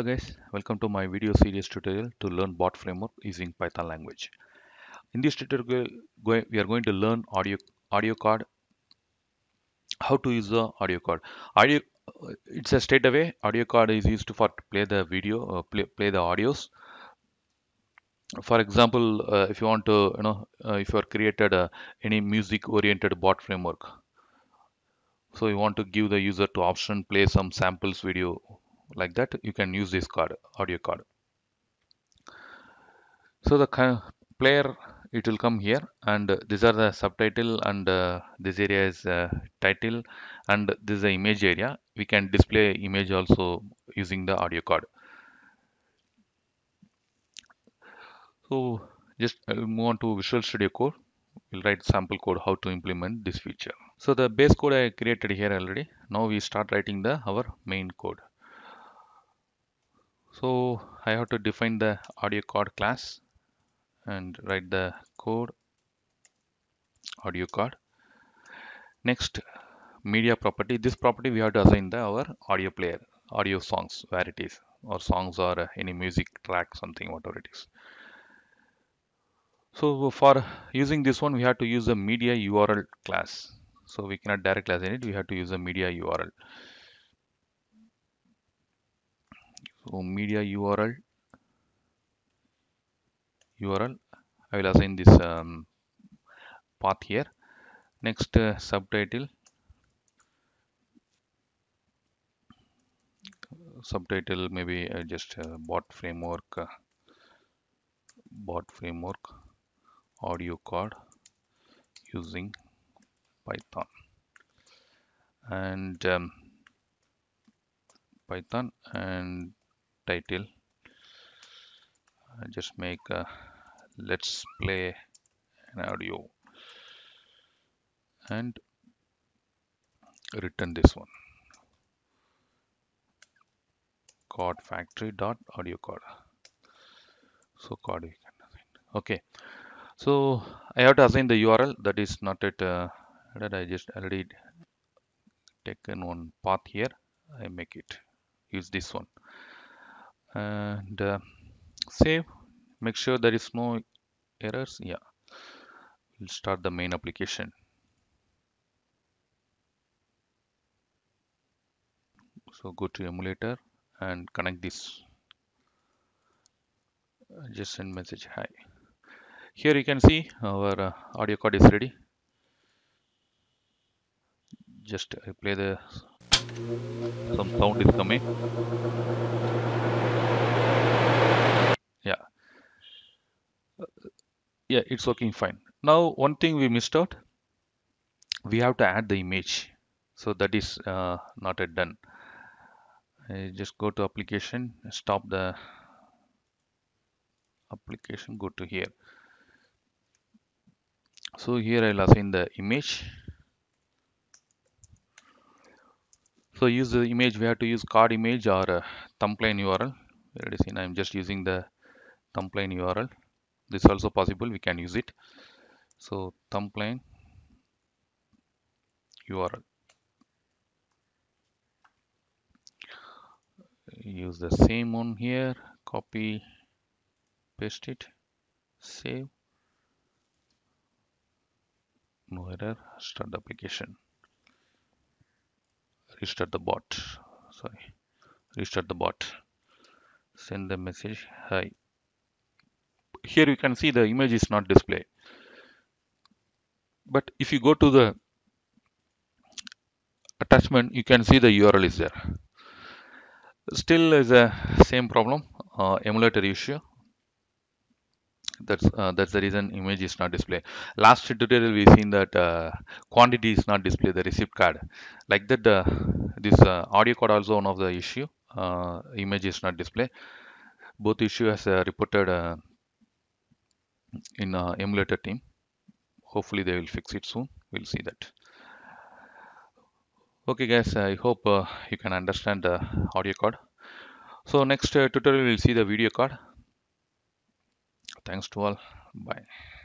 Hello guys, welcome to my video series tutorial to learn bot framework using Python language. In this tutorial, we are going to learn audio audio card, how to use the audio card. Audio, it's a straightaway audio card is used for play the video, uh, play, play the audios. For example, uh, if you want to, you know, uh, if you are created uh, any music oriented bot framework, so you want to give the user to option play some samples video like that you can use this card audio card so the player it will come here and these are the subtitle and uh, this area is uh, title and this is the image area we can display image also using the audio card so just I'll uh, move on to visual studio code we'll write sample code how to implement this feature so the base code i created here already now we start writing the our main code so I have to define the audio card class and write the code audio card. Next media property. This property we have to assign the our audio player, audio songs where it is or songs or uh, any music track something whatever it is. So for using this one we have to use a media URL class. So we cannot directly assign it. We have to use a media URL. so media url url i will assign this um, path here next uh, subtitle subtitle maybe uh, just uh, bot framework uh, bot framework audio card using python and um, python and title just make a, let's play an audio and return this one card factory dot audio card so card you can assign. okay so i have to assign the url that is not it uh, that i just already taken one path here i make it use this one and uh, save make sure there is no errors yeah we'll start the main application so go to emulator and connect this uh, just send message hi here you can see our uh, audio card is ready just play the some sound is coming yeah, it's working fine. Now, one thing we missed out, we have to add the image. So that is uh, not yet done. I just go to application, stop the application, go to here. So here I'll assign the image. So use the image, we have to use card image or uh, thumbline URL. Here it is in, I'm just using the thumbline URL this also possible we can use it so thumb plane URL use the same one here copy paste it save no error start the application restart the bot sorry restart the bot send the message hi here you can see the image is not displayed. But if you go to the attachment, you can see the URL is there. Still is a same problem, uh, emulator issue. That's uh, that's the reason image is not displayed. Last tutorial we seen that uh, quantity is not displayed the receipt card. Like that, uh, this uh, audio card also one of the issue. Uh, image is not displayed. Both issue has reported in uh, emulator team hopefully they will fix it soon we'll see that okay guys i hope uh, you can understand the audio card so next uh, tutorial we'll see the video card thanks to all bye